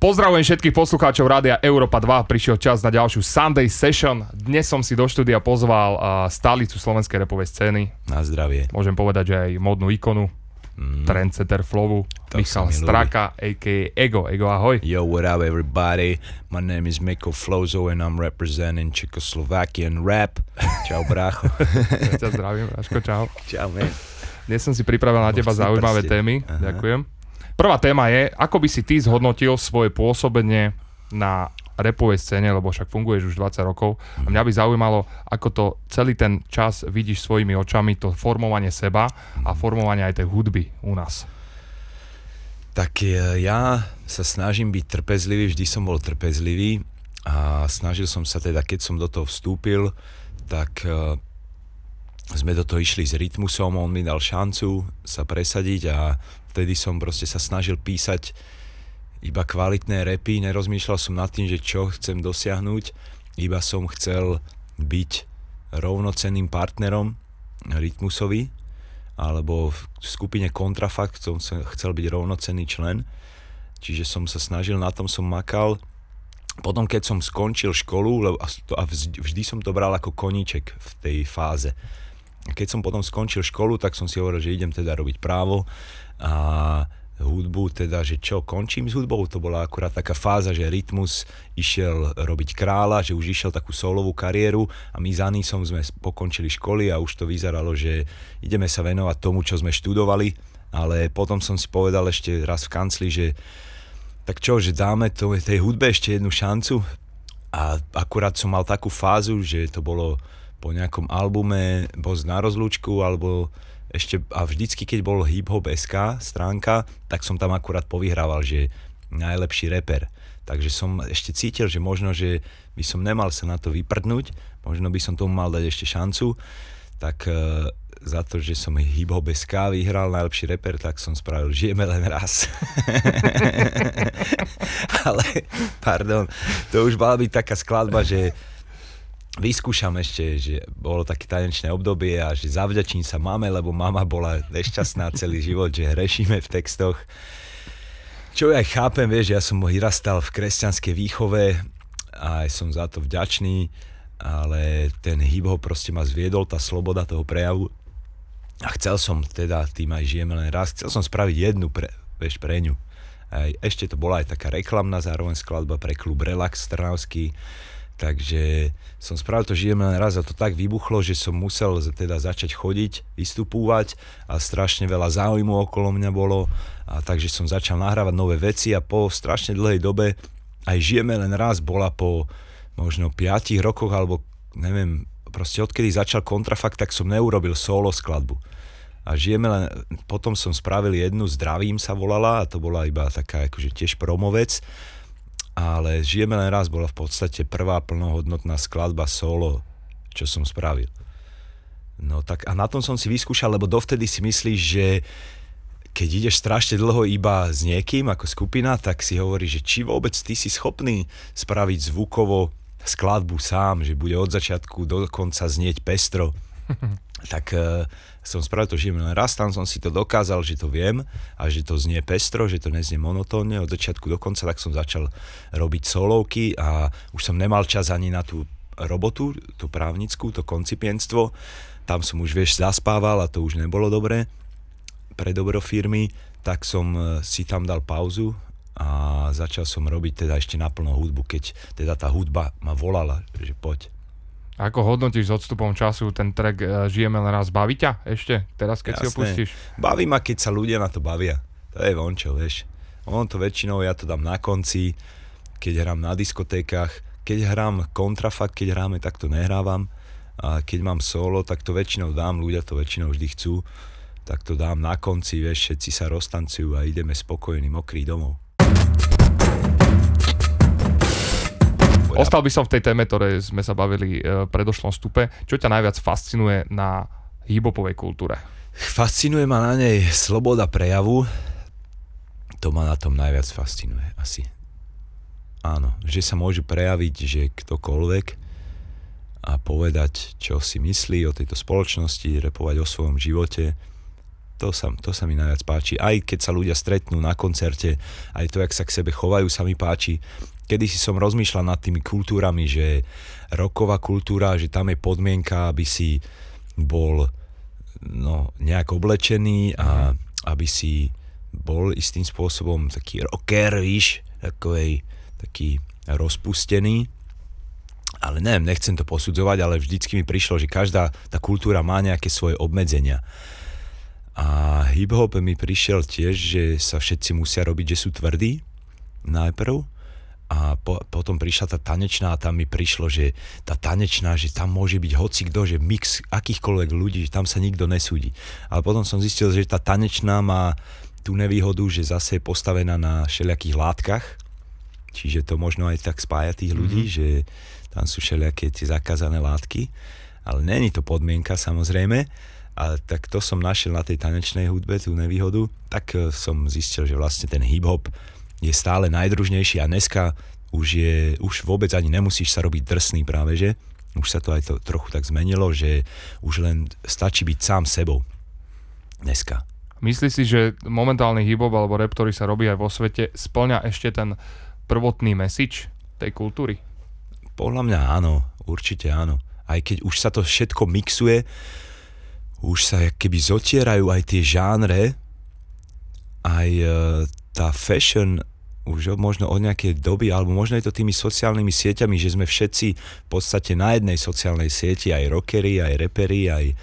Pozdravujem všetkých poslucháčov Rádia Európa 2. Prišiel čas na ďalšiu Sunday Session. Dnes som si do štúdia pozval stálicu slovenskej repovej scény. Na zdravie. Môžem povedať, že aj modnú ikonu. Mm. Trendsetter Flowu, Michal Straka, a.k.a. Ego. Ego, ahoj. Yo, what up everybody? My name is Miko Flozo and I'm representing Czechoslovakian rap. Čau, brácho. ja ťa zdravím, Braško, čau. Čau, man. Dnes som si pripravil na teba zaujímavé témy. Aha. Ďakujem. Prvá téma je, ako by si ty zhodnotil svoje pôsobenie na repovej scéne, lebo však funguješ už 20 rokov. A mňa by zaujímalo, ako to celý ten čas vidíš svojimi očami, to formovanie seba a formovanie aj tej hudby u nás. Tak e, ja sa snažím byť trpezlivý, vždy som bol trpezlivý a snažil som sa teda, keď som do toho vstúpil, tak e, sme do toho išli s rytmusom, on mi dal šancu sa presadiť a vtedy som proste sa snažil písať iba kvalitné repy, nerozmýšľal som nad tým, že čo chcem dosiahnuť, iba som chcel byť rovnocenným partnerom Rytmusovi, alebo v skupine Kontrafakt som chcel byť rovnocenný člen, čiže som sa snažil, na tom som makal. Potom, keď som skončil školu, a vždy som to bral ako koníček v tej fáze, keď som potom skončil školu, tak som si hovoril, že idem teda robiť právo a hudbu, teda, že čo, končím s hudbou, to bola akurát taká fáza, že Rytmus išiel robiť kráľa, že už išiel takú solovú kariéru a my za Nisom sme pokončili školy a už to vyzeralo, že ideme sa venovať tomu, čo sme študovali, ale potom som si povedal ešte raz v kancli, že tak čo, že dáme to, tej hudbe ešte jednu šancu a akurát som mal takú fázu, že to bolo po nejakom albume, boss na rozlúčku, alebo ešte, a vždycky, keď bol Hip-Hop SK stránka, tak som tam akurát povyhrával, že najlepší reper. Takže som ešte cítil, že možno, že by som nemal sa na to vyprdnúť, možno by som tomu mal dať ešte šancu, tak e, za to, že som hip-hop SK vyhral najlepší reper, tak som spravil Žijeme len raz. Ale, pardon, to už mala byť taká skladba, že vyskúšam ešte, že bolo také tanečné obdobie a že zavďačím sa máme, lebo mama bola nešťastná celý život, že hrešíme v textoch. Čo ja chápem, vieš, ja som vyrastal v kresťanskej výchove a som za to vďačný, ale ten hip proste ma zviedol, tá sloboda toho prejavu. A chcel som teda, tým aj žijeme len raz, chcel som spraviť jednu pre, vieš, pre ňu. Aj, ešte to bola aj taká reklamná zároveň skladba pre klub Relax Trnavský, Takže som spravil to Žijeme len raz a to tak vybuchlo, že som musel teda začať chodiť, vystupovať a strašne veľa záujmu okolo mňa bolo a takže som začal nahrávať nové veci a po strašne dlhej dobe aj Žijeme len raz bola po možno 5 rokoch alebo neviem, proste odkedy začal kontrafakt, tak som neurobil solo skladbu. A žijeme len, potom som spravil jednu, Zdravím sa volala a to bola iba taká akože tiež promovec ale Žijeme len raz bola v podstate prvá plnohodnotná skladba solo, čo som spravil. No tak a na tom som si vyskúšal, lebo dovtedy si myslíš, že keď ideš strašne dlho iba s niekým ako skupina, tak si hovorí, že či vôbec ty si schopný spraviť zvukovo skladbu sám, že bude od začiatku do konca znieť pestro. tak eh, som spravil to žijem len raz, tam som si to dokázal, že to viem a že to znie pestro, že to neznie monotónne od začiatku do konca, tak som začal robiť solovky a už som nemal čas ani na tú robotu, tú právnickú, to koncipienstvo. Tam som už, vieš, zaspával a to už nebolo dobré pre dobro firmy, tak som e, si tam dal pauzu a začal som robiť teda ešte naplno hudbu, keď teda tá hudba ma volala, že poď, ako hodnotíš s odstupom času ten track Žijeme len raz? Baví ťa ešte teraz, keď Jasné. si ho pustíš? Baví ma, keď sa ľudia na to bavia. To je vončo, vieš. Ono to väčšinou, ja to dám na konci, keď hrám na diskotékach, keď hrám kontrafakt, keď hráme, tak to nehrávam. A keď mám solo, tak to väčšinou dám, ľudia to väčšinou vždy chcú, tak to dám na konci, vieš, všetci sa roztancujú a ideme spokojní, mokrý domov. Ostal by som v tej téme, ktoré sme sa bavili e, v predošlom stupe. Čo ťa najviac fascinuje na hibopovej kultúre? Fascinuje ma na nej sloboda prejavu. To ma na tom najviac fascinuje asi. Áno, že sa môžu prejaviť, že ktokoľvek a povedať, čo si myslí o tejto spoločnosti, repovať o svojom živote, to sa, to sa mi najviac páči. Aj keď sa ľudia stretnú na koncerte, aj to, jak sa k sebe chovajú, sa mi páči si som rozmýšľal nad tými kultúrami, že roková kultúra, že tam je podmienka, aby si bol no, nejak oblečený a aby si bol istým spôsobom taký rocker, víš, takovej, taký rozpustený. Ale neviem, nechcem to posudzovať, ale vždycky mi prišlo, že každá tá kultúra má nejaké svoje obmedzenia. A hip-hop mi prišiel tiež, že sa všetci musia robiť, že sú tvrdí najprv a po, potom prišla tá tanečná a tam mi prišlo, že tá tanečná, že tam môže byť hoci kto, že mix akýchkoľvek ľudí, že tam sa nikto nesúdi. Ale potom som zistil, že tá tanečná má tú nevýhodu, že zase je postavená na všelijakých látkach, čiže to možno aj tak spája tých ľudí, mm-hmm. že tam sú všelijaké tie zakázané látky, ale není to podmienka samozrejme. A tak to som našiel na tej tanečnej hudbe, tú nevýhodu, tak e, som zistil, že vlastne ten hip-hop je stále najdružnejší a dneska už, je, už vôbec ani nemusíš sa robiť drsný práve, že? Už sa to aj to trochu tak zmenilo, že už len stačí byť sám sebou dneska. Myslíš si, že momentálny hip alebo rap, ktorý sa robí aj vo svete, splňa ešte ten prvotný message tej kultúry? Podľa mňa áno, určite áno. Aj keď už sa to všetko mixuje, už sa keby zotierajú aj tie žánre, aj e, tá fashion už možno od nejakej doby, alebo možno je to tými sociálnymi sieťami, že sme všetci v podstate na jednej sociálnej sieti, aj rockery, aj reperi, aj e,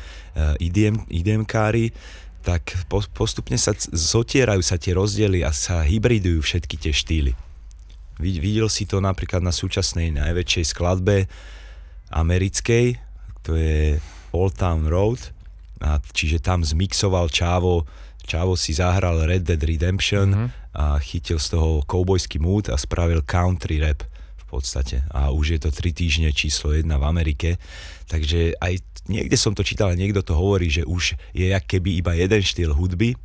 IDM, IDMkári, tak postupne sa zotierajú sa tie rozdiely a sa hybridujú všetky tie štýly. Videl si to napríklad na súčasnej najväčšej skladbe americkej, to je Old Town Road, a čiže tam zmixoval Čávo Čavo si zahral Red Dead Redemption mm-hmm. a chytil z toho cowboyský mood a spravil country rap v podstate. A už je to 3 týždne číslo 1 v Amerike. Takže aj niekde som to čítal, niekto to hovorí, že už je jak keby iba jeden štýl hudby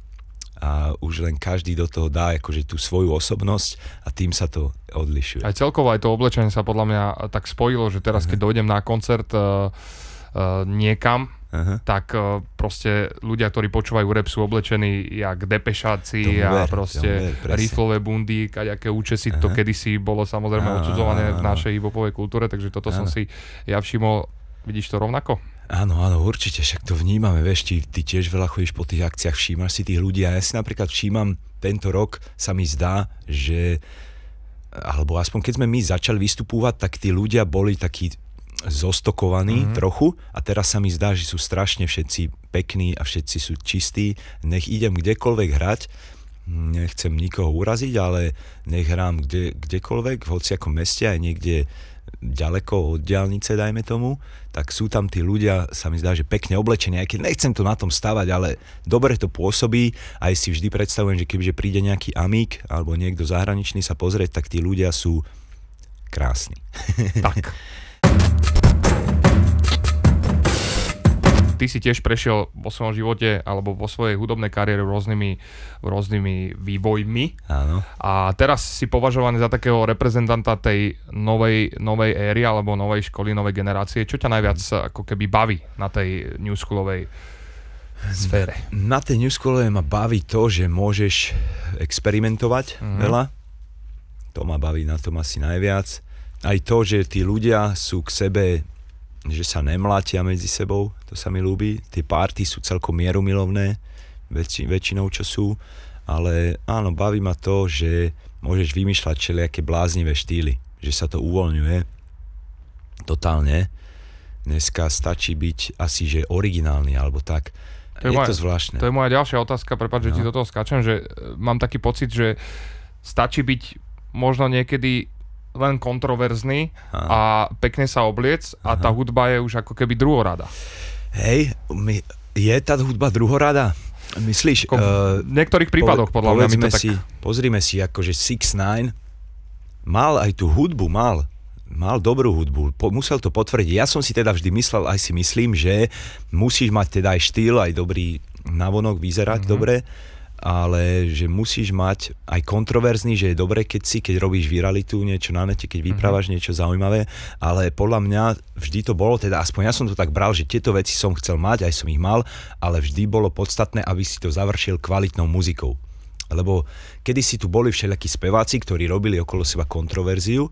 a už len každý do toho dá akože tú svoju osobnosť a tým sa to odlišuje. Aj celkovo aj to oblečenie sa podľa mňa tak spojilo, že teraz keď mhm. dojdem na koncert uh, uh, niekam, Aha. tak eh, proste ľudia, ktorí počúvajú rap, sú oblečení jak depešáci ver, a proste ver, riflové bundy, kaďaké účesy, Aha. to kedysi bolo samozrejme odsudzované v našej hipopovej kultúre, takže toto áno. som si ja všimol. Vidíš to rovnako? Áno, áno, určite, však to vnímame, vieš, ty, ty tiež veľa chodíš po tých akciách, všímaš si tých ľudí a ja si napríklad všímam, tento rok sa mi zdá, že alebo aspoň keď sme my začali vystupovať, tak tí ľudia boli takí zostokovaní mm-hmm. trochu a teraz sa mi zdá, že sú strašne všetci pekní a všetci sú čistí. Nech idem kdekoľvek hrať, nechcem nikoho uraziť, ale nech hrám kde, kdekoľvek, v hociakom meste aj niekde ďaleko od diálnice, dajme tomu, tak sú tam tí ľudia, sa mi zdá, že pekne oblečení, aj keď nechcem to na tom stavať, ale dobre to pôsobí, aj si vždy predstavujem, že kebyže príde nejaký amík alebo niekto zahraničný sa pozrieť, tak tí ľudia sú krásni. Tak. ty si tiež prešiel vo svojom živote alebo vo svojej hudobnej kariére rôznymi, rôznymi vývojmi. Áno. A teraz si považovaný za takého reprezentanta tej novej, novej éry alebo novej školy, novej generácie. Čo ťa najviac mhm. ako keby baví na tej new schoolovej sfére? Na tej new schoolovej ma baví to, že môžeš experimentovať mm-hmm. veľa. To ma baví na tom asi najviac aj to, že tí ľudia sú k sebe že sa nemlátia medzi sebou, to sa mi ľúbi. Tie párty sú celkom mierumilovné, väč- väčšinou čo sú, ale áno, baví ma to, že môžeš vymýšľať všelijaké bláznivé štýly, že sa to uvoľňuje totálne. Dneska stačí byť asi, že originálny alebo tak. To je, je moja, to zvláštne. To je moja ďalšia otázka, prepáč, no. že ti no. do toho skáčem, že e, mám taký pocit, že stačí byť možno niekedy len kontroverzný a pekne sa obliec a tá hudba je už ako keby druhorada. Hej, my, je tá hudba druhorada? Myslíš? Ako v eh, niektorých prípadoch po, podľa mňa my to tak... pozrime si, akože 6 9 mal aj tú hudbu, mal mal dobrú hudbu, po, musel to potvrdiť. Ja som si teda vždy myslel, aj si myslím, že musíš mať teda aj štýl, aj dobrý navonok vyzerať mm-hmm. dobre, ale že musíš mať aj kontroverzný, že je dobre, keď si, keď robíš viralitu, niečo na nete, keď vyprávaš mm-hmm. niečo zaujímavé, ale podľa mňa vždy to bolo, teda aspoň ja som to tak bral, že tieto veci som chcel mať, aj som ich mal, ale vždy bolo podstatné, aby si to završil kvalitnou muzikou. Lebo kedy si tu boli všelijakí speváci, ktorí robili okolo seba kontroverziu,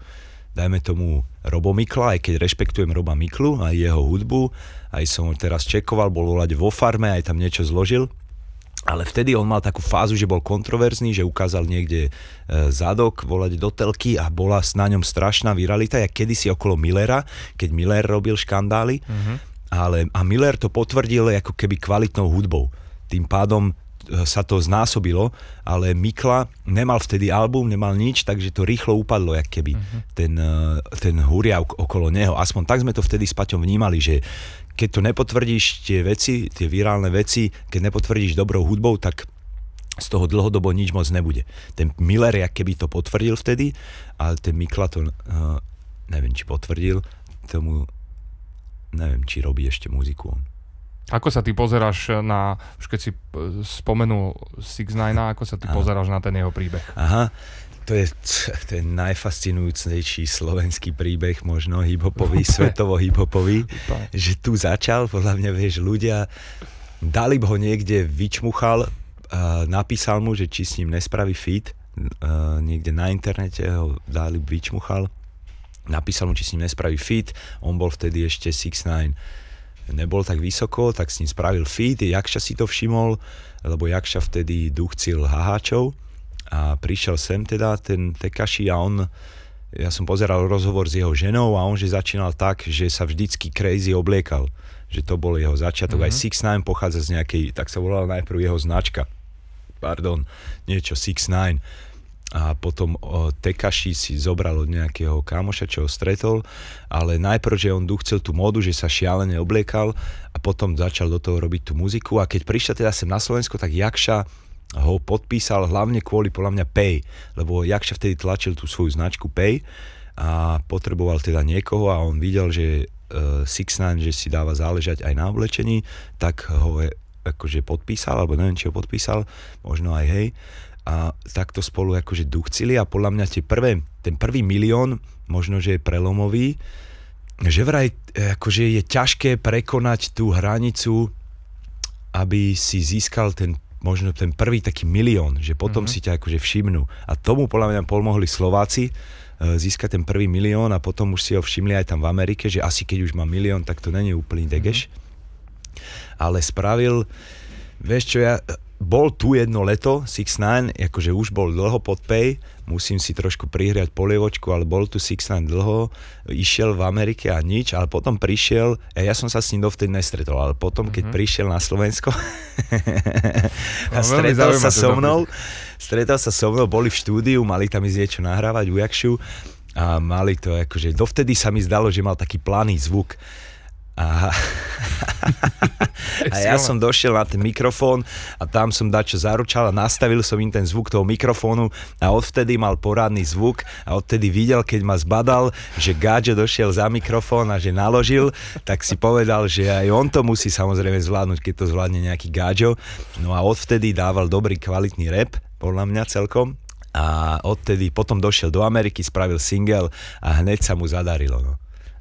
dajme tomu Robo Mikla, aj keď rešpektujem Roba Miklu a jeho hudbu, aj som ho teraz čekoval, bol volať vo farme, aj tam niečo zložil, ale vtedy on mal takú fázu, že bol kontroverzný, že ukázal niekde e, zadok, volať do telky a bola na ňom strašná viralita, jak kedysi okolo Millera, keď Miller robil škandály. Mm-hmm. Ale, a Miller to potvrdil ako keby kvalitnou hudbou. Tým pádom e, sa to znásobilo, ale Mikla nemal vtedy album, nemal nič, takže to rýchlo upadlo, jak keby mm-hmm. ten, e, ten huriav okolo neho. Aspoň tak sme to vtedy s Paťom vnímali, že keď to nepotvrdíš tie veci, tie virálne veci, keď nepotvrdíš dobrou hudbou, tak z toho dlhodobo nič moc nebude. Ten Miller, jak keby to potvrdil vtedy, ale ten Mikla to, uh, eh, neviem, či potvrdil, tomu, neviem, či robí ešte muziku on. Ako sa ty pozeráš na, už keď si eh, spomenul Six Nine, ako sa ty pozeráš na ten jeho príbeh? Aha, to je, to je najfascinujúcnejší slovenský príbeh možno hiphopový, svetovo hiphopový, že tu začal, podľa mňa vieš, ľudia, by ho niekde vyčmuchal, napísal mu, že či s ním nespraví fit, e, niekde na internete ho by vyčmuchal, napísal mu, či s ním nespraví fit, on bol vtedy ešte 6 nebol tak vysoko, tak s ním spravil fit, Jakša si to všimol, lebo Jakša vtedy duchcil haháčov, a prišiel sem teda ten Tekaši a on ja som pozeral rozhovor s jeho ženou a on že začínal tak, že sa vždycky crazy obliekal. Že to bol jeho začiatok. Mm-hmm. Aj mhm. Six Nine pochádza z nejakej, tak sa volala najprv jeho značka. Pardon, niečo Six Nine. A potom o, tekaši si zobral od nejakého kamoša, čo ho stretol, ale najprv, že on chcel tú módu, že sa šialene obliekal a potom začal do toho robiť tú muziku. A keď prišiel teda sem na Slovensko, tak Jakša ho podpísal hlavne kvôli podľa mňa Pay, lebo Jakša vtedy tlačil tú svoju značku Pay a potreboval teda niekoho a on videl, že uh, eh, Six Nine, že si dáva záležať aj na oblečení, tak ho je, akože podpísal, alebo neviem, či ho podpísal, možno aj hej. A takto spolu akože duchcili a podľa mňa tie prvé, ten prvý milión možno, že je prelomový, že vraj e, akože je ťažké prekonať tú hranicu, aby si získal ten možno ten prvý taký milión, že potom mm-hmm. si ťa akože všimnú. A tomu podľa mňa pomohli Slováci, e, získať ten prvý milión a potom už si ho všimli aj tam v Amerike, že asi keď už má milión, tak to není úplný mhm. degeš. Mm-hmm. Ale spravil, vieš čo, ja bol tu jedno leto, 6 9 akože už bol dlho pod pay, musím si trošku prihriať polievočku, ale bol tu 6 9 dlho, išiel v Amerike a nič, ale potom prišiel, a e, ja som sa s ním dovtedy nestretol, ale potom, keď mm-hmm. prišiel na Slovensko a no, stretol sa so mnou, stretol sa so mnou, boli v štúdiu, mali tam ísť niečo nahrávať u Jakšu a mali to, akože dovtedy sa mi zdalo, že mal taký planý zvuk a, a ja som došiel na ten mikrofón a tam som dačo zaručal a nastavil som im ten zvuk toho mikrofónu a odvtedy mal porádny zvuk a odtedy videl, keď ma zbadal, že Gadže došiel za mikrofón a že naložil, tak si povedal, že aj on to musí samozrejme zvládnuť, keď to zvládne nejaký Gadžo. No a odvtedy dával dobrý kvalitný rap, podľa mňa celkom a odtedy potom došiel do Ameriky, spravil single a hneď sa mu zadarilo. No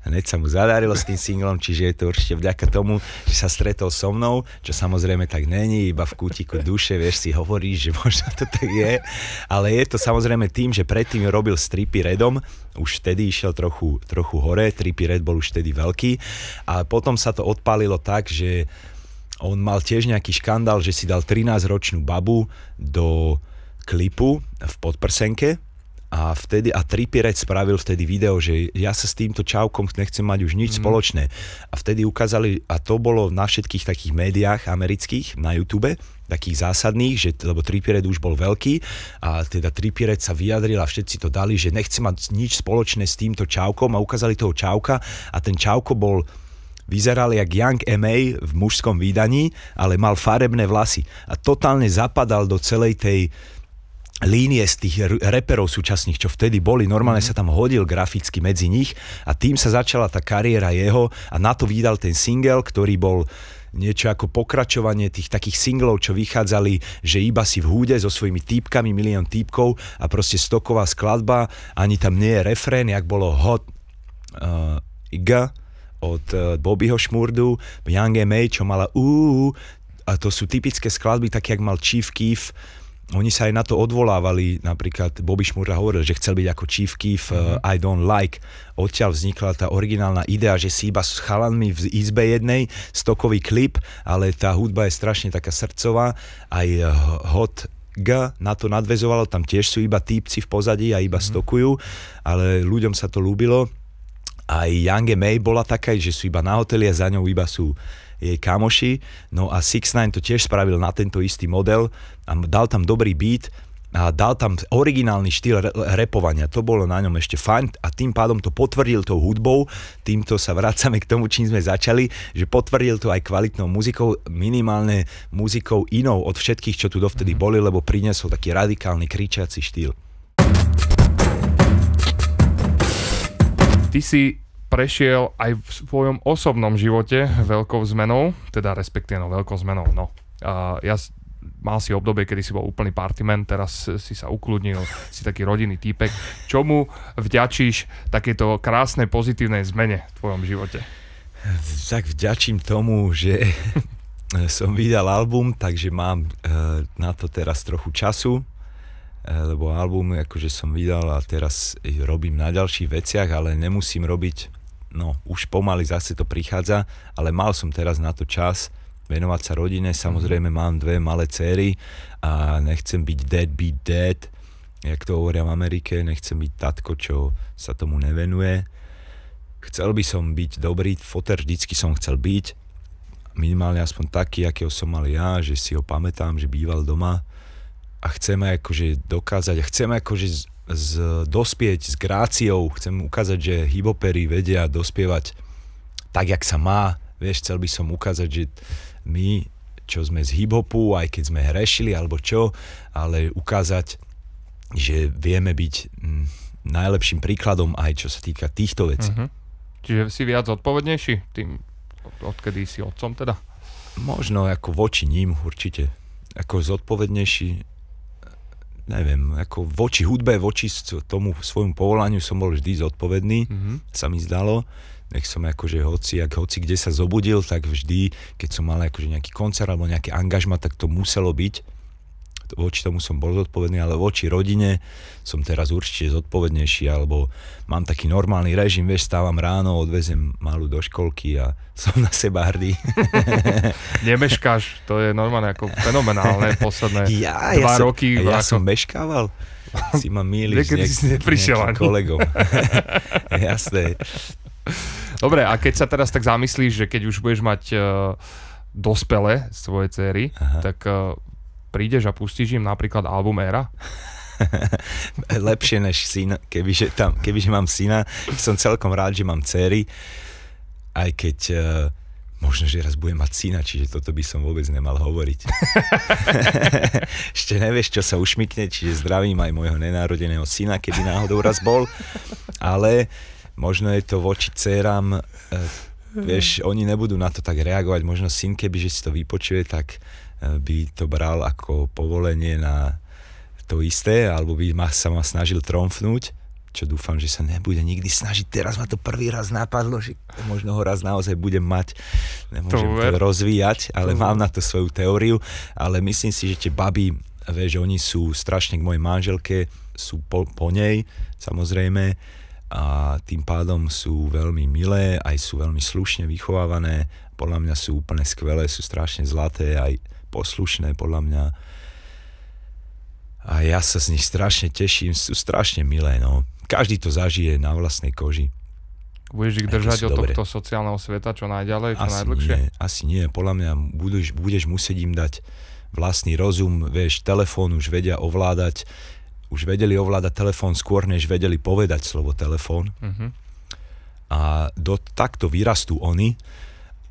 hneď sa mu zadarilo s tým singlom, čiže je to určite vďaka tomu, že sa stretol so mnou, čo samozrejme tak není, iba v kútiku duše, vieš, si hovoríš, že možno to tak je, ale je to samozrejme tým, že predtým robil stripy redom, už vtedy išiel trochu, trochu hore, tripy red bol už vtedy veľký, ale potom sa to odpálilo tak, že on mal tiež nejaký škandál, že si dal 13-ročnú babu do klipu v podprsenke, a vtedy, a Tripirec spravil vtedy video, že ja sa s týmto čavkom nechcem mať už nič mm. spoločné. A vtedy ukázali, a to bolo na všetkých takých médiách amerických, na YouTube, takých zásadných, že, lebo Tripirec už bol veľký a teda Tripirec sa vyjadril a všetci to dali, že nechce mať nič spoločné s týmto čaukom. a ukázali toho čauka a ten čauko bol vyzeral jak Young M.A. v mužskom výdaní, ale mal farebné vlasy a totálne zapadal do celej tej, línie z tých reperov súčasných, čo vtedy boli, normálne mhm. sa tam hodil graficky medzi nich a tým sa začala tá kariéra jeho a na to vydal ten single, ktorý bol niečo ako pokračovanie tých takých singlov, čo vychádzali, že iba si v húde so svojimi týpkami, milión týpkov a proste stoková skladba, ani tam nie je refrén, jak bolo hot uh, iga od uh, Bobbyho Šmurdu, Young M.A., čo mala uh, a to sú typické skladby, tak jak mal Chief Keef, oni sa aj na to odvolávali, napríklad Bobby Šmurda hovoril, že chcel byť ako Chief Keef, mm-hmm. uh, I don't like. Odtiaľ vznikla tá originálna idea, že si iba s chalanmi v izbe jednej, stokový klip, ale tá hudba je strašne taká srdcová, aj eh, hot G na to nadvezovalo, tam tiež sú iba týpci v pozadí a iba mm-hmm. stokujú, ale ľuďom sa to ľúbilo. Aj Young May bola taká, že sú iba na hoteli a za ňou iba sú jej kamoši. No a 6 9 to tiež spravil na tento istý model a dal tam dobrý beat a dal tam originálny štýl repovania. To bolo na ňom ešte fajn a tým pádom to potvrdil tou hudbou, týmto sa vracame k tomu, čím sme začali, že potvrdil to aj kvalitnou muzikou, minimálne muzikou inou od všetkých, čo tu dovtedy mhm. boli, lebo priniesol taký radikálny kričiaci štýl. Ty si prešiel aj v svojom osobnom živote veľkou zmenou, teda respektíve no, veľkou zmenou. No. Uh, ja mal si obdobie, kedy si bol úplný partyman, teraz si sa ukludnil, si taký rodinný týpek. Čomu vďačíš takéto krásnej pozitívnej zmene v tvojom živote? Tak vďačím tomu, že som vydal album, takže mám eh, na to teraz trochu času, eh, lebo album akože som vydal a teraz robím na ďalších veciach, ale nemusím robiť no už pomaly zase to prichádza, ale mal som teraz na to čas venovať sa rodine, samozrejme mám dve malé céry a nechcem byť dead, be dead, jak to hovoria v Amerike, nechcem byť tatko, čo sa tomu nevenuje. Chcel by som byť dobrý foter, vždycky som chcel byť, minimálne aspoň taký, akého som mal ja, že si ho pamätám, že býval doma a chceme akože dokázať a chceme akože z, dospieť s gráciou, chcem ukázať, že hibopery vedia dospievať tak, jak sa má. Vieš, chcel by som ukázať, že my, čo sme z hibopu, aj keď sme hrešili alebo čo, ale ukázať, že vieme byť m, mm, najlepším príkladom aj čo sa týka týchto vecí. Mm-hmm. Čiže si viac odpovednejší tým, odkedy si otcom teda? Možno ako voči ním určite. Ako zodpovednejší neviem, ako voči hudbe, voči tomu svojmu povolaniu som bol vždy zodpovedný, mm-hmm. sa mi zdalo. Nech som akože hoci, ak, hoci kde sa zobudil, tak vždy, keď som mal akože nejaký koncert alebo nejaký angažma, tak to muselo byť voči tomu som bol zodpovedný, ale voči rodine som teraz určite zodpovednejší, alebo mám taký normálny režim, vieš, stávam ráno, odvezem malú do školky a som na seba hrdý. Nemeškáš, to je normálne ako fenomenálne posledné ja, dva ja som, roky. Ja ako... som meškával si ma mýliš Niekedy niek- kolegom. Jasné. Dobre, a keď sa teraz tak zamyslíš, že keď už budeš mať uh, eh, dospele svoje cery, tak eh, prídeš a pustíš im napríklad album Era? Lepšie než syn. Kebyže, tam, kebyže mám syna, som celkom rád, že mám dcery, aj keď uh, možno, že raz budem mať syna, čiže toto by som vôbec nemal hovoriť. Ešte nevieš, čo sa ušmykne, čiže zdravím aj môjho nenárodeného syna, keby náhodou raz bol, ale možno je to voči dcerám, uh, vieš, oni nebudú na to tak reagovať, možno syn, keby že si to vypočuje, tak by to bral ako povolenie na to isté, alebo by ma, sa ma snažil tromfnúť, čo dúfam, že sa nebude nikdy snažiť. Teraz ma to prvý raz napadlo, že možno ho raz naozaj budem mať. Nemôžem to, to rozvíjať, ale to mám na to svoju teóriu. Ale myslím si, že tie baby, vieš, oni sú strašne k mojej manželke, sú po, po nej, samozrejme. A tým pádom sú veľmi milé, aj sú veľmi slušne vychovávané. Podľa mňa sú úplne skvelé, sú strašne zlaté, aj poslušné podľa mňa. A ja sa z nich strašne teším, sú strašne milé, no. Každý to zažije na vlastnej koži. Budeš ich držať od tohto sociálneho sveta čo najďalej, čo asi najdlhšie? Nie, asi nie, podľa mňa budeš, budeš musieť im dať vlastný rozum, vieš, telefón už vedia ovládať, už vedeli ovládať telefón skôr, než vedeli povedať slovo telefón. Uh-huh. A do, takto vyrastú oni,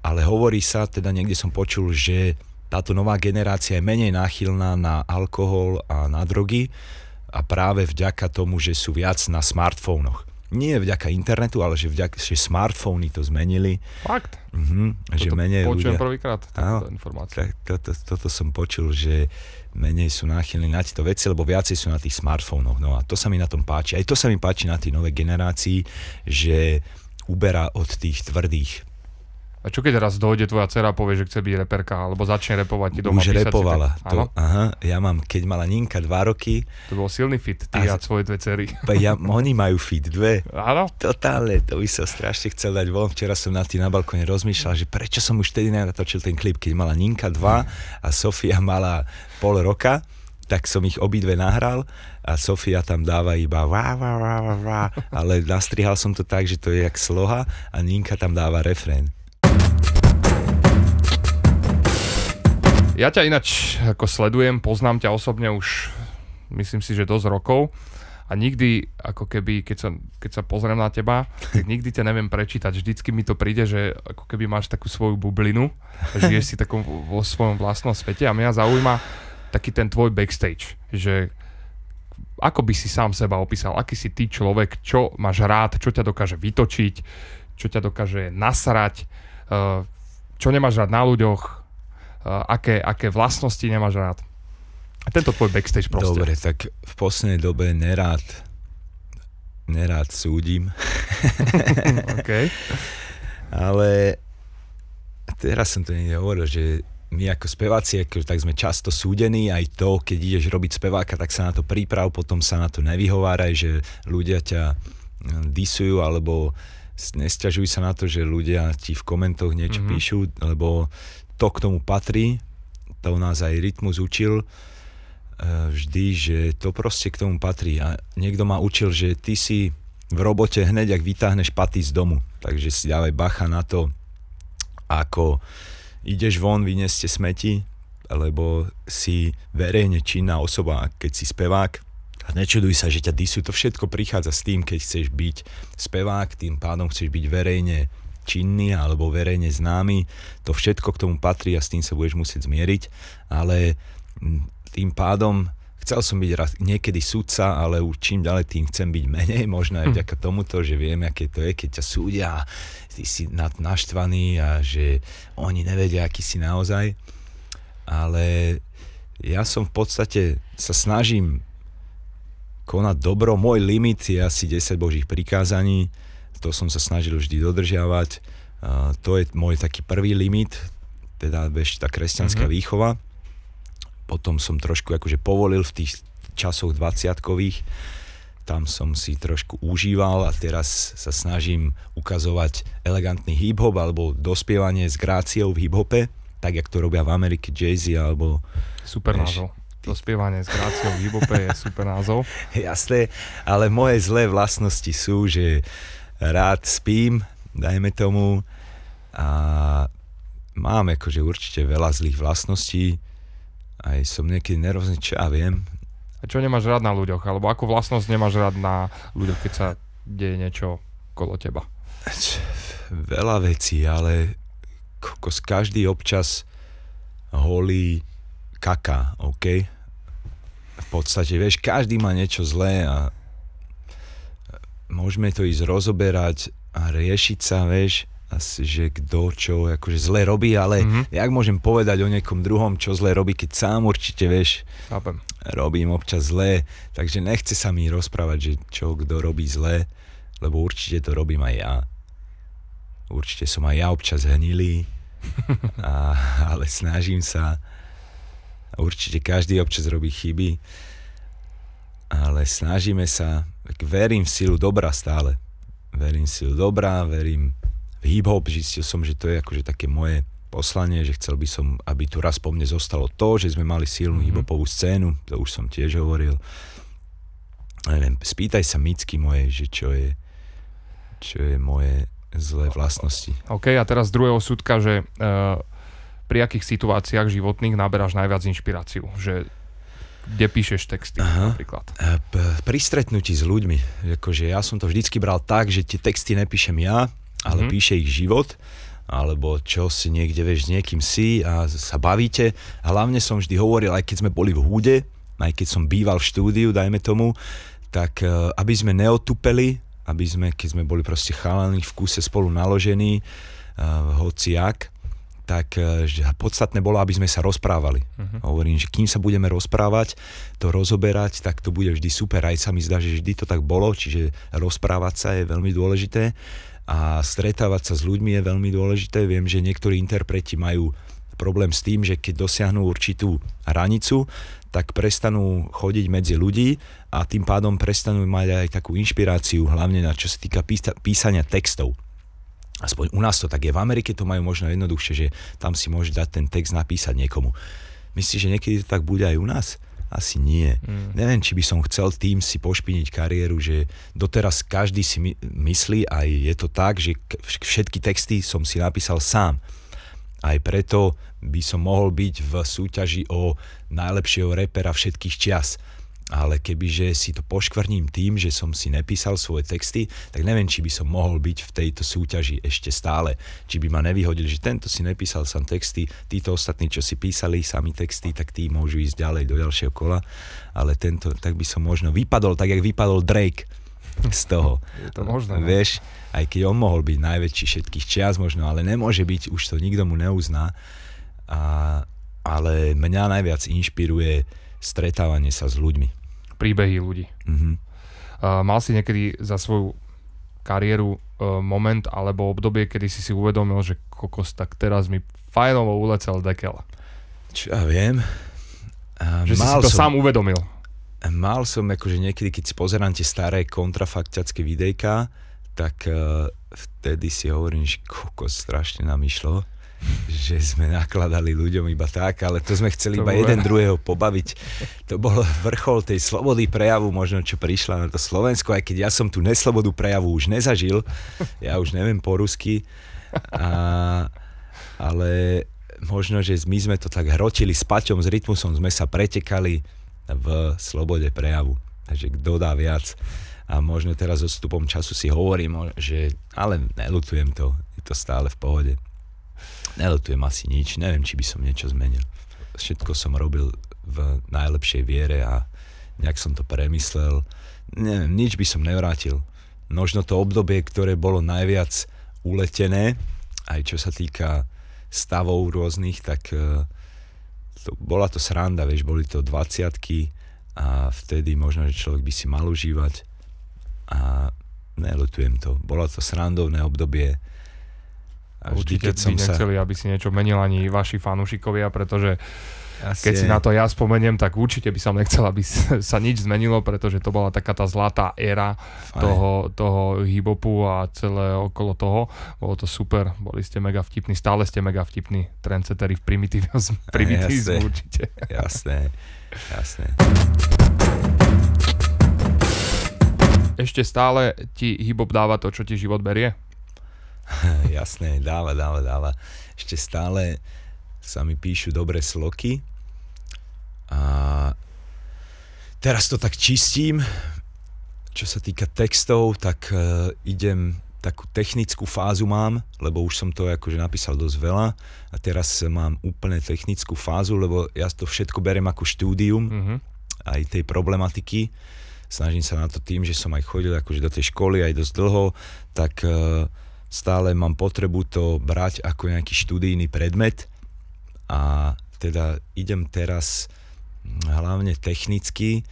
ale hovorí sa, teda niekde som počul, že táto nová generácia je menej náchylná na alkohol a na drogy a práve vďaka tomu, že sú viac na smartfónoch. Nie vďaka internetu, ale že, vďaka, že smartfóny to zmenili. Fakt? Mhm, že menej počujem ľudia... prvýkrát takúto informáciu. Toto, toto som počul, že menej sú náchylní na tieto veci, lebo viacej sú na tých smartfónoch. No a to sa mi na tom páči. Aj to sa mi páči na tej novej generácii, že uberá od tých tvrdých a čo keď raz dojde tvoja dcera a povie, že chce byť reperka, alebo začne repovať ti doma? Už repovala. Si, to, aha, ja mám, keď mala Ninka 2 roky. To bol silný fit, ty a, ja svoje dve cery. Ja, oni majú fit, dve. Áno. Totálne, to by som strašne chcel dať von. Včera som na tým na balkone rozmýšľal, že prečo som už tedy natočil ten klip, keď mala Ninka dva a Sofia mala pol roka tak som ich obidve nahral a Sofia tam dáva iba vá, vá, vá, vá, ale nastrihal som to tak, že to je jak sloha a Ninka tam dáva refrén. Ja ťa ináč ako sledujem, poznám ťa osobne už myslím si, že dosť rokov a nikdy, ako keby, keď sa, keď sa pozriem na teba, tak nikdy ťa neviem prečítať. Vždycky mi to príde, že ako keby máš takú svoju bublinu, žiješ si takom vo svojom vlastnom svete a mňa zaujíma taký ten tvoj backstage, že ako by si sám seba opísal, aký si ty človek, čo máš rád, čo ťa dokáže vytočiť, čo ťa dokáže nasrať, eh, čo nemáš rád na ľuďoch, aké, aké vlastnosti nemáš rád. A tento tvoj backstage proste. Dobre, tak v poslednej dobe nerád nerád súdim. okay. Ale teraz som to niekde hovoril, že my ako speváci, tak sme často súdení, aj to, keď ideš robiť speváka, tak sa na to príprav, potom sa na to nevyhováraj, že ľudia ťa hm, disujú, alebo nestiažujú sa na to, že ľudia ti v komentoch niečo mm-hmm. píšu, lebo to k tomu patrí, to nás aj rytmus učil e, vždy, že to proste k tomu patrí. A niekto ma učil, že ty si v robote hneď, ak vytáhneš paty z domu. Takže si dávaj bacha na to, ako ideš von, vyneste smeti, lebo si verejne činná osoba, keď si spevák. A nečuduj sa, že ťa disu, to všetko prichádza s tým, keď chceš byť spevák, tým pádom chceš byť verejne činný alebo verejne známy. To všetko k tomu patrí a s tým sa budeš musieť zmieriť, ale tým pádom chcel som byť raz, niekedy sudca, ale už čím ďalej tým chcem byť menej, možno aj hm. vďaka tomuto, že viem, aké to je, keď ťa súdia a ty si nad naštvaný a že oni nevedia, aký si naozaj. Ale ja som v podstate sa snažím konať dobro. Môj limit je asi 10 božích prikázaní, to som sa snažil vždy dodržiavať. Uh, to je môj taký prvý limit, teda vieš, tá kresťanská mm-hmm. výchova. Potom som trošku akože povolil v tých časoch 20 tam som si trošku užíval a teraz sa snažím ukazovať elegantný hip-hop alebo dospievanie s gráciou v hip-hope, tak jak to robia v Amerike Jay-Z alebo... Super vieš, názov. Ty... Dospievanie s gráciou v hip-hope je super názov. Jasné, ale moje zlé vlastnosti sú, že uh, rád spím, dajme tomu. A mám akože určite veľa zlých vlastností. Aj som niekedy nervózny, čo ja viem. A čo nemáš rád na ľuďoch? Alebo akú vlastnosť nemáš rád na ľuďoch, keď sa deje niečo kolo teba? Veľa vecí, ale každý občas holí kaka, OK? V podstate, vieš, každý má niečo zlé a môžeme to ísť rozoberať a riešiť sa, vieš, asi, že kto čo akože zle robí, ale mm-hmm. jak môžem povedať o niekom druhom, čo zle robí, keď sám určite, vieš, Chápem. robím občas zle, takže nechce sa mi rozprávať, že čo kto robí zle, lebo určite to robím aj ja. Určite som aj ja občas hnilý, a, ale snažím sa. Určite každý občas robí chyby, ale snažíme sa tak verím v silu dobra stále. Verím v silu dobra, verím v hip-hop, zistil som, že to je akože také moje poslanie, že chcel by som, aby tu raz po mne zostalo to, že sme mali silnú mm-hmm. hip-hopovú scénu, to už som tiež hovoril. Neviem, spýtaj sa Micky moje, že čo je, čo je moje zlé vlastnosti. OK, a teraz druhého súdka, že uh, pri akých situáciách životných naberáš najviac inšpiráciu? Že kde píšeš texty Aha. napríklad. E, pri stretnutí s ľuďmi, akože ja som to vždycky bral tak, že tie texty nepíšem ja, ale mm-hmm. píše ich život alebo čo si niekde, vieš, s niekým si a sa bavíte. Hlavne som vždy hovoril, aj keď sme boli v húde, aj keď som býval v štúdiu, dajme tomu, tak e, aby sme neotupeli, aby sme, keď sme boli proste chalani v kuse spolu naložení, uh, e, hociak, tak e, že podstatné bolo, aby sme sa rozprávali. Uh-huh. Hovorím, že kým sa budeme rozprávať, to rozoberať, tak to bude vždy super. Aj sa mi zdá, že vždy to tak bolo, čiže rozprávať sa je veľmi dôležité a stretávať sa s ľuďmi je veľmi dôležité. Viem, že niektorí interpreti majú problém s tým, že keď dosiahnu určitú hranicu, tak prestanú chodiť medzi ľudí a tým pádom prestanú mať aj takú inšpiráciu, hlavne na čo sa týka písania textov aspoň u nás to tak je, v Amerike to majú možno jednoduchšie, že tam si môže dať ten text napísať niekomu. Myslíš, že niekedy to tak bude aj u nás? Asi nie. Mm. Neviem, či by som chcel tým si pošpiniť kariéru, že doteraz každý si my, myslí, aj je to tak, že všetky texty som si napísal sám. Aj preto by som mohol byť v súťaži o najlepšieho repera všetkých čias ale kebyže si to poškvrním tým, že som si nepísal svoje texty, tak neviem, či by som mohol byť v tejto súťaži ešte stále. Či by ma nevyhodili, že tento si nepísal sám texty, títo ostatní, čo si písali sami texty, tak tí môžu ísť ďalej do ďalšieho kola, ale tento, tak by som možno vypadol, tak jak vypadol Drake z toho. Je to možné. No. Vieš, aj keď on mohol byť najväčší všetkých čias možno, ale nemôže byť, už to nikto mu neuzná. A, ale mňa najviac inšpiruje stretávanie sa s ľuďmi príbehy ľudí. Mm-hmm. Uh, mal si niekedy za svoju kariéru uh, moment alebo obdobie, kedy si si uvedomil, že kokos, tak teraz mi fajnovo ulecel dekel? Čo ja viem. Uh, že si, si to som, sám uvedomil. Mal som, akože niekedy, keď si pozerám tie staré kontrafaktiacké videjka, tak uh, vtedy si hovorím, že kokos strašne nám išlo že sme nakladali ľuďom iba tak, ale to sme chceli to iba bolo... jeden druhého pobaviť. To bol vrchol tej slobody prejavu, možno čo prišla na to Slovensko, aj keď ja som tú neslobodu prejavu už nezažil, ja už neviem po rusky, a, ale možno, že my sme to tak hrotili s Paťom, s Rytmusom, sme sa pretekali v slobode prejavu. Takže kto dá viac. A možno teraz odstupom času si hovorím, že ale nelutujem to, je to stále v pohode. Neletujem asi nič, neviem, či by som niečo zmenil. Všetko som robil v najlepšej viere a nejak som to premyslel. Nie, nič by som nevrátil. Možno to obdobie, ktoré bolo najviac uletené, aj čo sa týka stavov rôznych, tak e, to, bola to sranda, vieš, boli to 20 a vtedy možno, že človek by si mal užívať a nelutujem to. Bolo to srandovné obdobie, a vždy, Určite keď som nechceli, sa... aby si niečo menil ani vaši fanúšikovia, pretože Asi keď je. si na to ja spomeniem, tak určite by som nechcel, aby sa nič zmenilo, pretože to bola taká tá zlatá éra Fajn. toho, toho hibopu a celé okolo toho. Bolo to super, boli ste mega vtipní, stále ste mega vtipní, trendsetteri v primitivizmu, primitivizmu určite. Jasné, jasné. Ešte stále ti hibop dáva to, čo ti život berie? Jasné, dáva, dáva, dáva. Ešte stále sa mi píšu dobré sloky a teraz to tak čistím. Čo sa týka textov, tak uh, idem takú technickú fázu mám, lebo už som to akože napísal dosť veľa a teraz mám úplne technickú fázu, lebo ja to všetko berem ako štúdium mm-hmm. aj tej problematiky. Snažím sa na to tým, že som aj chodil akože do tej školy aj dosť dlho, tak uh, stále mám potrebu to brať ako nejaký študijný predmet a teda idem teraz mm, hlavne technicky,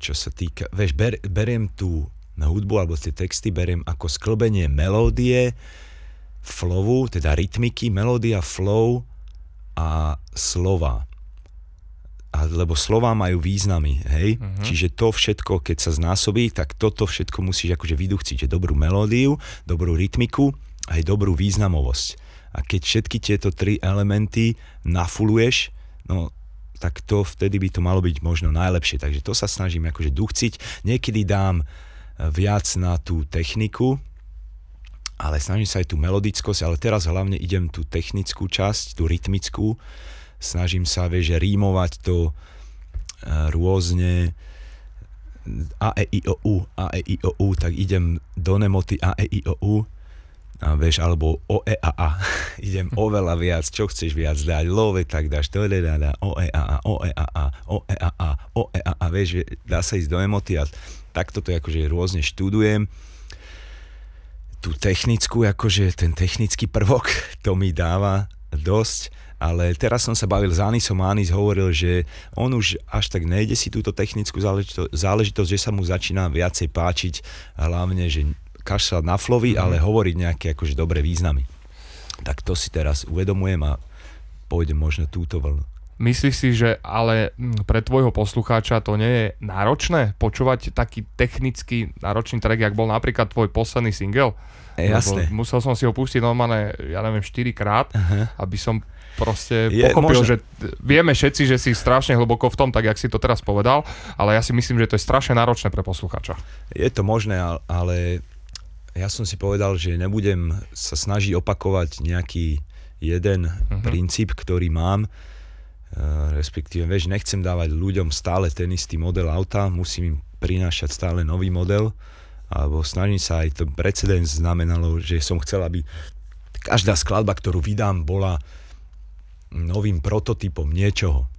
čo sa týka, vieš, ber, beriem tú hudbu alebo tie texty, beriem ako sklbenie melódie, flowu, teda rytmiky, melódia, flow a slova lebo slova majú významy, hej? Uh-huh. Čiže to všetko, keď sa znásobí, tak toto všetko musíš akože vyduchciť, dobrú melódiu, dobrú rytmiku, aj dobrú významovosť. A keď všetky tieto tri elementy nafuluješ, no tak to vtedy by to malo byť možno najlepšie. Takže to sa snažím akože duchciť. Niekedy dám eh, viac na tú techniku, ale snažím sa aj tú melodickosť, ale teraz hlavne idem tú technickú časť, tú rytmickú, snažím sa, vieš, rímovať to e, rôzne a e i o u, a e i o u, tak idem do nemoty a e i o u, a vieš, alebo o e a a, idem oveľa viac, čo chceš viac dať, love tak dáš, to da, da, o e a a, o e a a, o e a a, o e a a, vieš, dá sa ísť do emoty a takto to akože rôzne študujem tú technickú, akože ten technický prvok, to mi dáva dosť ale teraz som sa bavil s Anisom a Anis hovoril, že on už až tak nejde si túto technickú záležitosť, záležitosť že sa mu začína viacej páčiť, hlavne, že kašľať na flovy, mm. ale hovoriť nejaké akože dobré významy. Tak to si teraz uvedomujem a pôjdem možno túto vlnu. Myslíš si, že ale mm, pre tvojho poslucháča to nie je náročné počúvať taký technicky náročný track, jak bol napríklad tvoj posledný single? E, jasne. Lebo musel som si ho pustiť normálne, ja neviem, 4 krát, uh-huh. aby som proste je, pochopil, možno. že vieme všetci, že si strašne hlboko v tom, tak jak si to teraz povedal, ale ja si myslím, že to je strašne náročné pre poslucháča. Je to možné, ale ja som si povedal, že nebudem sa snažiť opakovať nejaký jeden uh-huh. princíp, ktorý mám, Eh, respektíve, vieš, nechcem dávať ľuďom stále ten istý model auta, musím im prinášať stále nový model, alebo snažím sa aj to precedens znamenalo, že som chcel, aby každá skladba, ktorú vydám, bola novým prototypom niečoho.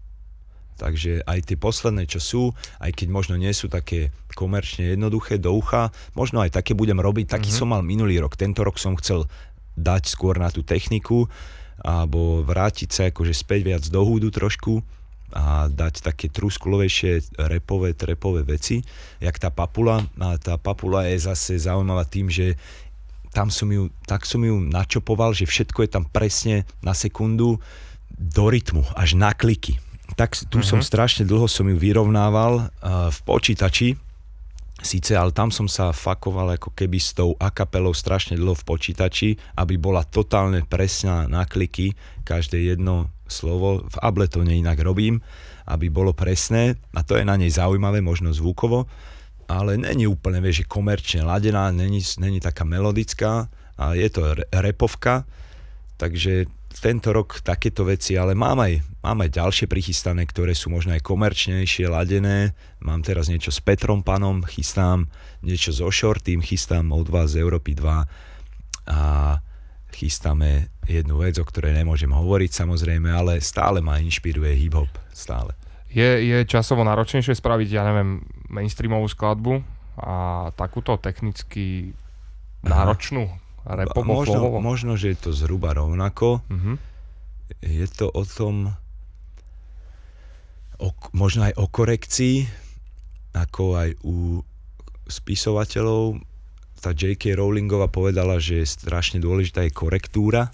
Takže aj tie posledné, čo sú, aj keď možno nie sú také komerčne jednoduché do ucha, možno aj také budem robiť. Taký mm-hmm. som mal minulý rok. Tento rok som chcel dať skôr na tú techniku alebo vrátiť sa akože späť viac do húdu trošku a dať také truskulovejšie repové, trepové veci, jak tá papula. A tá papula je zase zaujímavá tým, že tam som ju, tak som ju načopoval, že všetko je tam presne na sekundu do rytmu, až na kliky. Tak tu uh-huh. som mhm. strašne dlho som ju vyrovnával uh, v počítači, Sice, ale tam som sa fakoval ako keby s tou akapelou strašne dlho v počítači, aby bola totálne presná na kliky, každé jedno slovo, v able to robím, aby bolo presné a to je na nej zaujímavé, možno zvukovo, ale není úplne, vieš, že komerčne ladená, není, není taká melodická a je to repovka, takže tento rok takéto veci, ale mám aj, mám aj ďalšie prichystané, ktoré sú možno aj komerčnejšie, ladené. Mám teraz niečo s Petrom Panom, chystám niečo so Shortým, chystám od vás z Európy 2 a chystáme jednu vec, o ktorej nemôžem hovoriť samozrejme, ale stále ma inšpiruje hip-hop, stále. Je, je časovo náročnejšie spraviť, ja neviem, mainstreamovú skladbu a takúto technicky náročnú, Aha Možno, možno, že je to zhruba rovnako. Uh-huh. Je to o tom, o, možno aj o korekcii, ako aj u spisovateľov. Tá J.K. Rowlingová povedala, že je strašne dôležitá je korektúra,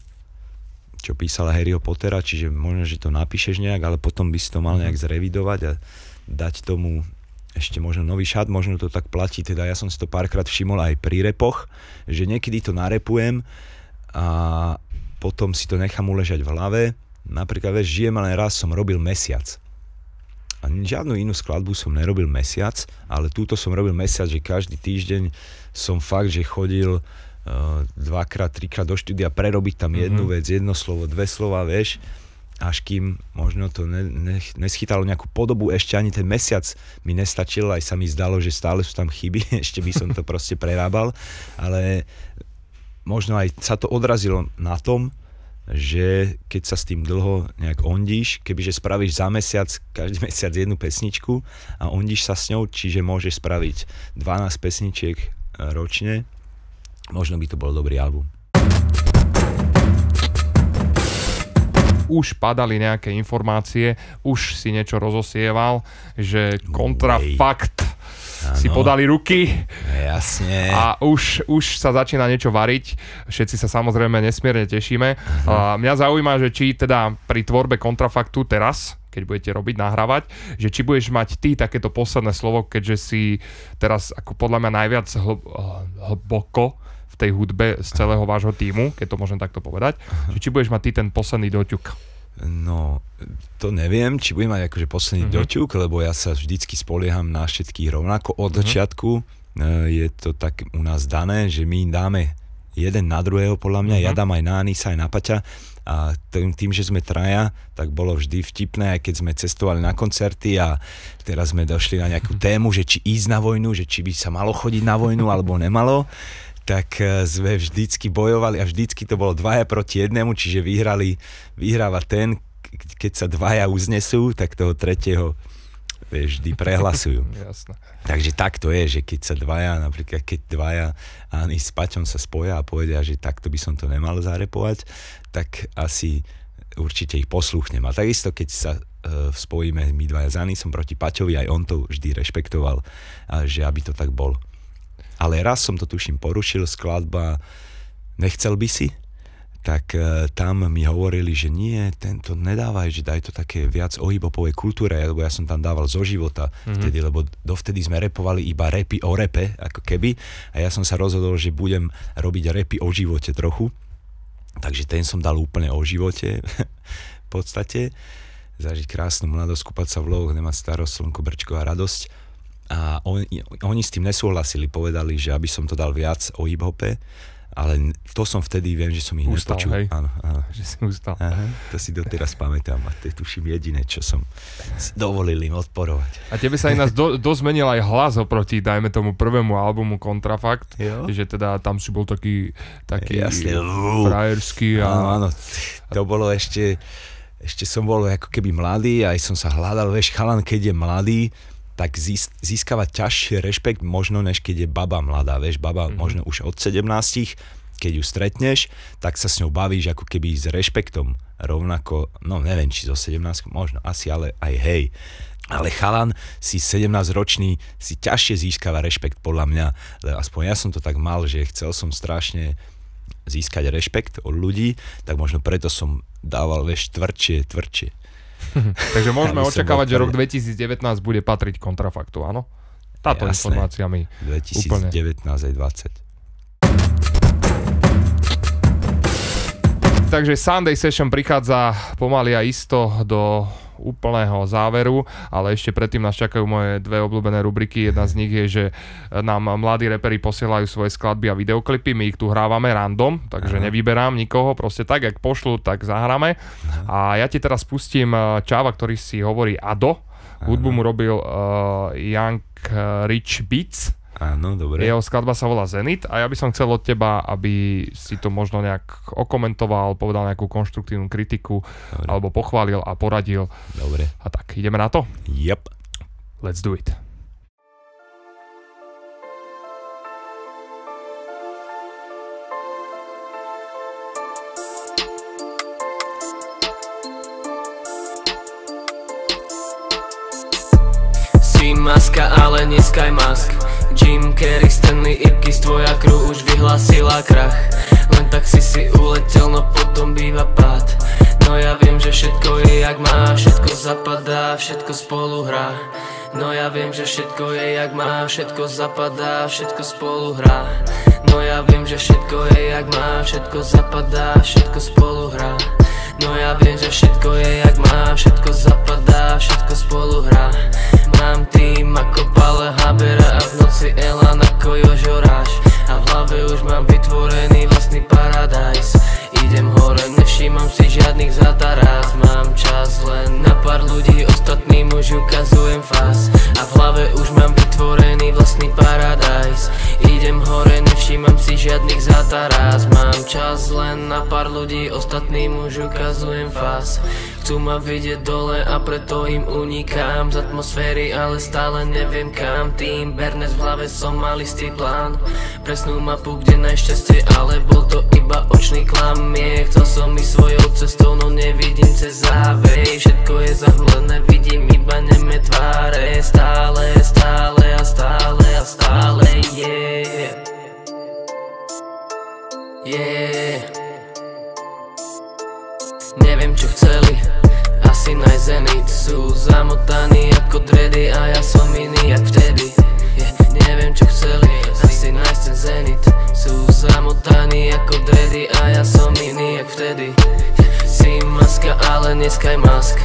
čo písala Harryho Pottera, čiže možno, že to napíšeš nejak, ale potom by si to mal mhm. nejak zrevidovať a dať tomu ešte možno nový šat, možno to tak platí, teda ja som si to párkrát všimol aj pri repoch, že niekedy to narepujem a potom si to nechám uležať v hlave. Napríklad, vieš, žijem len raz som robil mesiac. A žiadnu inú skladbu som nerobil mesiac, ale túto som robil mesiac, že každý týždeň som fakt, že chodil eh, dvakrát, trikrát do štúdia, prerobiť tam jednu mm-hmm. vec, jedno slovo, dve slova, vieš až kým možno to ne, ne, neschytalo nejakú podobu, ešte ani ten mesiac mi nestačil, aj sa mi zdalo, že stále sú tam chyby, ešte by som to proste prerábal, ale možno aj sa to odrazilo na tom, že keď sa s tým dlho nejak ondíš, kebyže spravíš za mesiac, každý mesiac jednu pesničku a ondíš sa s ňou, čiže môžeš spraviť 12 pesničiek eh, ročne, možno by to bol dobrý album. už padali nejaké informácie, už si niečo rozosieval, že kontrafakt Ano. si podali ruky. Jasne. A už, už sa začína niečo variť. Všetci sa samozrejme nesmierne tešíme. A mňa zaujíma, že či teda pri tvorbe kontrafaktu teraz, keď budete robiť, nahrávať, že či budeš mať ty takéto posledné slovo, keďže si teraz ako podľa mňa najviac hlboko tej hudbe z celého vášho týmu, keď to môžem takto povedať. Či, či budeš mať ty ten posledný doťuk? No, to neviem, či budem mať akože posledný mm-hmm. doťuk, lebo ja sa vždycky spolieham na všetkých rovnako od mm-hmm. začiatku. E, je to tak u nás dané, že my dáme jeden na druhého, podľa mňa, mm-hmm. ja mhm. dám aj na Anisa, aj na Paťa a tým, tým, že sme traja, tak bolo vždy vtipné, aj keď sme cestovali na koncerty a teraz sme došli na nejakú tému, že či ísť na vojnu, že či by sa malo chodiť na vojnu alebo nemalo tak e, sme vždycky bojovali a vždycky to bolo dvaja proti jednému, čiže vyhrali, vyhráva ten, keď sa dvaja uznesú, tak toho tretieho vždy prehlasujú. Jasne. Takže tak to je, že keď sa dvaja, napríklad keď dvaja Ani s Paťom sa spoja a povedia, že takto by som to nemal zarepovať, tak asi určite ich posluchnem. A takisto, keď sa uh, spojíme my dvaja s Anisom proti Paťovi, aj on to vždy rešpektoval, a že aby to tak bolo ale raz som to tuším porušil, skladba Nechcel by si? tak e, tam mi hovorili, že nie, tento nedávaj, že daj to také viac o hibopovej kultúre, lebo ja som tam dával zo života mm-hmm. vtedy, lebo dovtedy sme repovali iba repy o repe, ako keby, a ja som sa rozhodol, že budem robiť repy o živote trochu, takže ten som dal úplne o živote v podstate, zažiť krásnu mladosť, kúpať sa v lohoch, nemať starosť, slnko, brčko a radosť a on, oni s tým nesúhlasili, povedali, že aby som to dal viac o hip-hope, ale to som vtedy, viem, že som ich ustal, nepočul. Hej? Áno, áno. Že si ustal. Aha, to si doteraz pamätám a to je tuším jediné, čo som dovolil im odporovať. A tebe sa ináč do, dozmenil aj hlas oproti, dajme tomu prvému albumu Kontrafakt, jo? že teda tam si bol taký, taký Jasne. frajerský. A... Áno, áno, to bolo ešte, ešte som bol ako keby mladý, aj som sa hľadal, vieš, chalan, keď je mladý, tak získava ťažšie rešpekt možno, než keď je baba mladá. Vieš, baba mm-hmm. možno už od 17 keď ju stretneš, tak sa s ňou bavíš ako keby s rešpektom. Rovnako, no neviem, či zo 17, možno asi, ale aj hej. Ale chalan, si 17-ročný, si ťažšie získava rešpekt podľa mňa. Aspoň ja som to tak mal, že chcel som strašne získať rešpekt od ľudí, tak možno preto som dával, vieš, tvrdšie, tvrdšie. Takže môžeme očakávať, že rok 2019 bude patriť kontrafaktu, áno? Táto Jasné. informácia mi 2019 aj 20. Takže Sunday Session prichádza pomaly a isto do úplného záveru, ale ešte predtým nás čakajú moje dve obľúbené rubriky. Jedna z nich je, že e, nám mladí reperi posielajú svoje skladby a videoklipy, my ich tu hrávame random, takže Aha. nevyberám nikoho, proste tak, ak pošlu, tak zahráme. Aha. A ja ti teraz pustím e, Čáva, ktorý si hovorí Ado. Hudbu mu robil uh, Young Rich Beats Áno, dobre. Jeho skladba sa volá Zenit a ja by som chcel od teba, aby si to možno nejak okomentoval, povedal nejakú konštruktívnu kritiku dobre. alebo pochválil a poradil. Dobre. A tak, ideme na to? Yep. Let's do it. maska, ale neskaj mask Jim Carrey, Stanley Ipkis, tvoja kru už vyhlásila krach Len tak si si uletel, no potom býva pád No ja viem, že všetko je jak má, všetko zapadá, všetko spolu hrá No ja viem, že všetko je jak má, všetko zapadá, všetko spolu hrá No ja viem, že všetko je jak má, všetko zapadá, všetko spolu hrá No ja viem, že všetko je jak má, všetko zapadá, všetko spolu hrá Mám tým ako Pale Habera a v noci Elan ako Jožoráš A v hlave už mám vytvorený vlastný paradajs Idem hore Nevšímam si žiadnych zatarás Mám čas len na pár ľudí Ostatným už ukazujem fas A v hlave už mám vytvorený vlastný paradajs Idem hore, nevšímam si žiadnych zatarás Mám čas len na pár ľudí Ostatným už ukazujem fas Chcú ma vidieť dole a preto im unikám Z atmosféry, ale stále neviem kam Tým Bernes v hlave som mal istý plán Presnú mapu, kde najšťastie Ale bol to iba očný klam Nie, chcel som ísť svojou cestou, no nevidím cez závej Všetko je zahmlené, vidím iba neme tváre Stále, stále a stále a stále, yeah Yeah Neviem čo chceli, asi najzenit sú Zamotaní ako dredy a ja som iný jak vtedy neviem čo chceli Asi nájsť ten zenit Sú zamotaní ako dredy a ja som iný jak vtedy Si maska, ale dneska je mask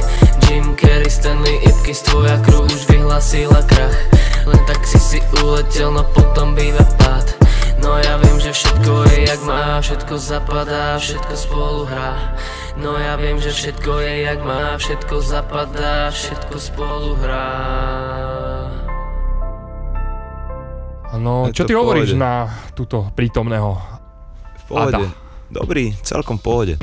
Jim Carrey, Stanley, Z tvoja kruh už vyhlasila krach Len tak si si uletel, no potom býva pád No ja viem, že všetko je jak má, všetko zapadá, všetko spolu hrá No ja viem, že všetko je jak má, všetko zapadá, všetko spolu hrá No, čo ty hovoríš na túto prítomného V pohode. Ada. Dobrý, celkom v pohode.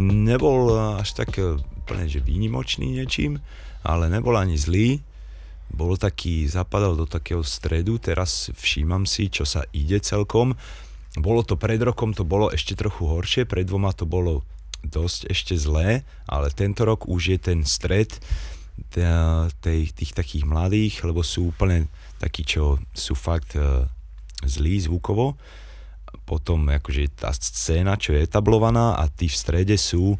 Nebol eh, až tak eh, úplne, že výnimočný niečím, ale nebol ani zlý. Bol taký, zapadal do takého stredu, teraz všímam si, čo sa ide celkom. Bolo to pred rokom, to bolo ešte trochu horšie, pred dvoma to bolo dosť ešte zlé, ale tento rok už je ten stred tých, teda tých takých mladých, lebo sú úplne takí, čo sú fakt uh, zlí zvukovo. Potom akože tá scéna, čo je etablovaná a tí v strede sú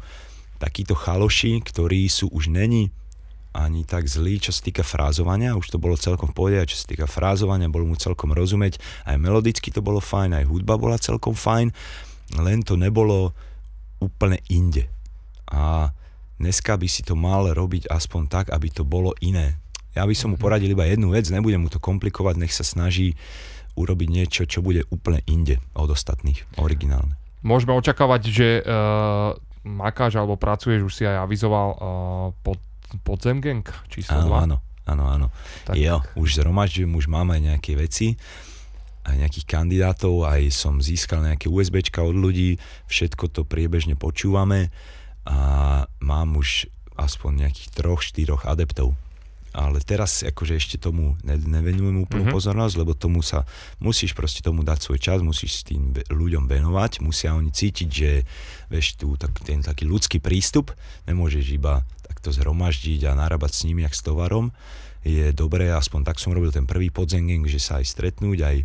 takíto chaloši, ktorí sú už není ani tak zlý, čo sa týka frázovania, už to bolo celkom v pohode, čo sa týka frázovania, bolo mu celkom rozumieť, aj melodicky to bolo fajn, aj hudba bola celkom fajn, len to nebolo úplne inde. A dneska by si to mal robiť aspoň tak, aby to bolo iné. Ja by som mu mhm. poradil iba jednu vec, nebudem mu to komplikovať, nech sa snaží urobiť niečo, čo bude úplne inde od ostatných, originálne. Môžeme očakávať, že uh, makáš alebo pracuješ, už si aj avizoval uh, pod, pod Zemgang číslo áno, 2. Áno, áno, áno. Tak. Jo, už zhromažďujem, už mám aj nejaké veci aj nejakých kandidátov, aj som získal nejaké USBčka od ľudí, všetko to priebežne počúvame a mám už aspoň nejakých troch, štyroch adeptov. Ale teraz akože ešte tomu ne, nevenujem úplnú mm-hmm. pozornosť, lebo tomu sa musíš proste tomu dať svoj čas, musíš s tým ľuďom venovať, musia oni cítiť, že vieš tu tak, ten taký ľudský prístup, nemôžeš iba takto zhromaždiť a narábať s nimi jak s tovarom. Je dobré, aspoň tak som robil ten prvý podzenging, že sa aj stretnúť, aj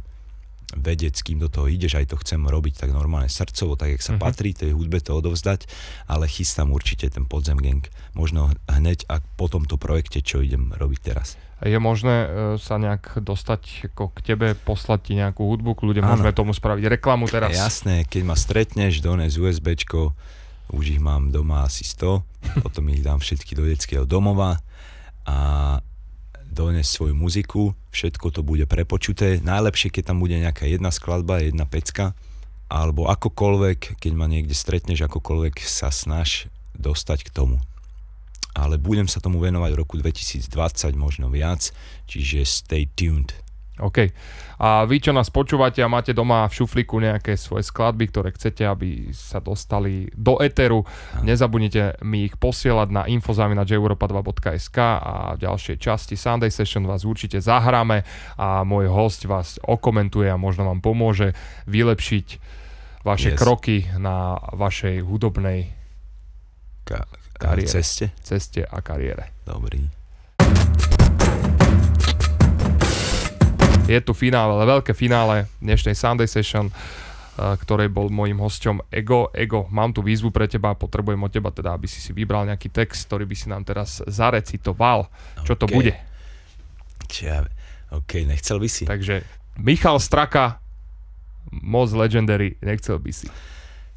vedieť, s kým do toho ideš, aj to chcem robiť tak normálne srdcovo, tak jak sa uh-huh. patrí tej hudbe to odovzdať, ale chystám určite ten podzem gang, možno hneď a po tomto projekte, čo idem robiť teraz. Je možné e, sa nejak dostať ako k tebe, poslať ti nejakú hudbu, k ľuďom môžeme tomu spraviť reklamu teraz. Jasné, keď ma stretneš, dones USBčko, už ich mám doma asi 100, potom ich dám všetky do detského domova a donesť svoju muziku, všetko to bude prepočuté. Najlepšie, keď tam bude nejaká jedna skladba, jedna pecka, alebo akokoľvek, keď ma niekde stretneš, akokoľvek sa snaž dostať k tomu. Ale budem sa tomu venovať v roku 2020, možno viac, čiže stay tuned. OK. A vy, čo nás počúvate a máte doma v šuflíku nejaké svoje skladby, ktoré chcete, aby sa dostali do eteru. nezabudnite mi ich posielať na infozavinačeuropa2.sk a v ďalšej časti Sunday Session vás určite zahráme a môj host vás okomentuje a možno vám pomôže vylepšiť vaše yes. kroky na vašej hudobnej Ka- kariére. ceste. ceste a kariére. Dobrý. Je tu finále, ale veľké finále dnešnej Sunday Session, eh, ktorej bol môjim hosťom Ego. Ego, mám tu výzvu pre teba, potrebujem od teba teda, aby si si vybral nejaký text, ktorý by si nám teraz zarecitoval. Čo to bude? Čia, OK, nechcel by si. Takže Michal Straka, Moz Legendary, nechcel by si.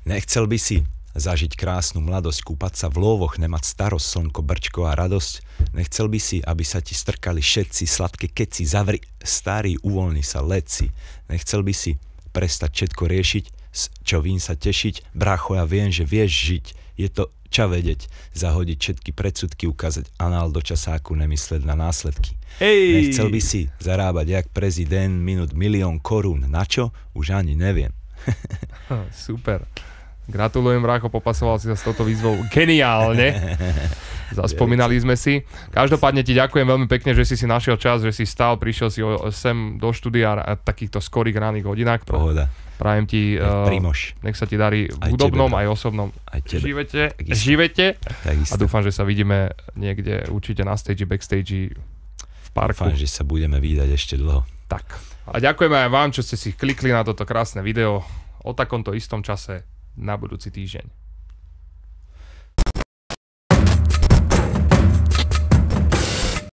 Nechcel by si zažiť krásnu mladosť, kúpať sa v lôvoch, nemať starosť, slnko, brčko a radosť. Nechcel by si, aby sa ti strkali všetci sladké keci, zavri starý, uvoľni sa, leci. Nechcel by si prestať všetko riešiť, čo vín sa tešiť, brácho, ja viem, že vieš žiť, je to ča vedieť, zahodiť všetky predsudky, ukázať anál do časáku, nemysleť na následky. Hej! Nechcel by si zarábať jak prezident minút milión korún, na čo? Už ani neviem. Super. Gratulujem, Ráko, popasoval si sa s touto výzvou geniálne. Zaspomínali sme si. Každopádne ti ďakujem veľmi pekne, že si si našiel čas, že si stal, prišiel si sem do štúdia a takýchto skorých ranných hodinách. Pohoda. Prajem ti, uh, nech sa ti darí v aj hudobnom, tebe, aj osobnom aj tebe. živete. Takisto. živete. Takisto. A dúfam, že sa vidíme niekde určite na stage, backstage, v parku. Dúfam, že sa budeme vydať ešte dlho. Tak. A ďakujeme aj vám, čo ste si klikli na toto krásne video o takomto istom čase na budúci týždeň.